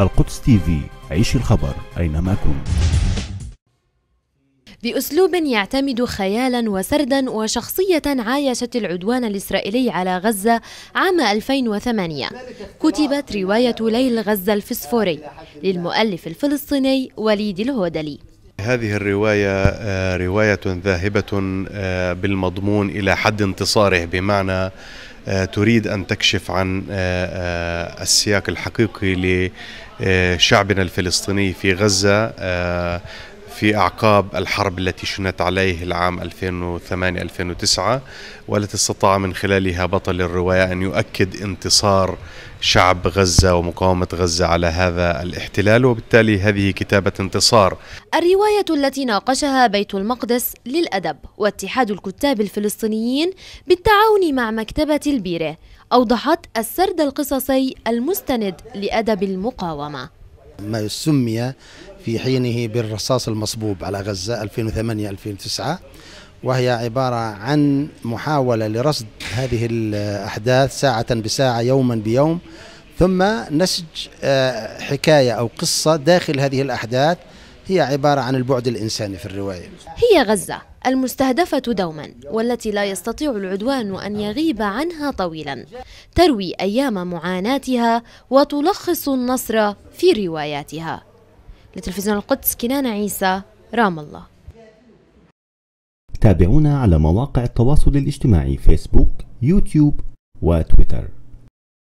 القدس تي في عيش الخبر أينما كنت بأسلوب يعتمد خيالا وسردا وشخصية عايشت العدوان الإسرائيلي على غزة عام 2008 كتبت رواية ليل غزة الفسفوري للمؤلف الفلسطيني وليد الهودلي هذه الرواية آه، رواية ذاهبة آه، بالمضمون إلى حد انتصاره بمعنى آه، تريد أن تكشف عن السياق الحقيقي آه، شعبنا الفلسطيني في غزة آه، في أعقاب الحرب التي شنت عليه العام 2008-2009 والتي استطاع من خلالها بطل الرواية أن يؤكد انتصار شعب غزة ومقاومة غزة على هذا الاحتلال وبالتالي هذه كتابة انتصار الرواية التي ناقشها بيت المقدس للأدب واتحاد الكتاب الفلسطينيين بالتعاون مع مكتبة البيرة أوضحت السرد القصصي المستند لأدب المقاومة ما سمي في حينه بالرصاص المصبوب على غزة 2008-2009 وهي عبارة عن محاولة لرصد هذه الأحداث ساعة بساعة يوما بيوم ثم نسج آه، حكاية أو قصة داخل هذه الأحداث هي عبارة عن البعد الإنساني في الرواية هي غزة المستهدفة دوما والتي لا يستطيع العدوان أن يغيب عنها طويلا تروي أيام معاناتها وتلخص النصر في رواياتها لتلفزيون القدس كنان عيسى رام الله تابعونا على مواقع التواصل الاجتماعي فيسبوك يوتيوب وتويتر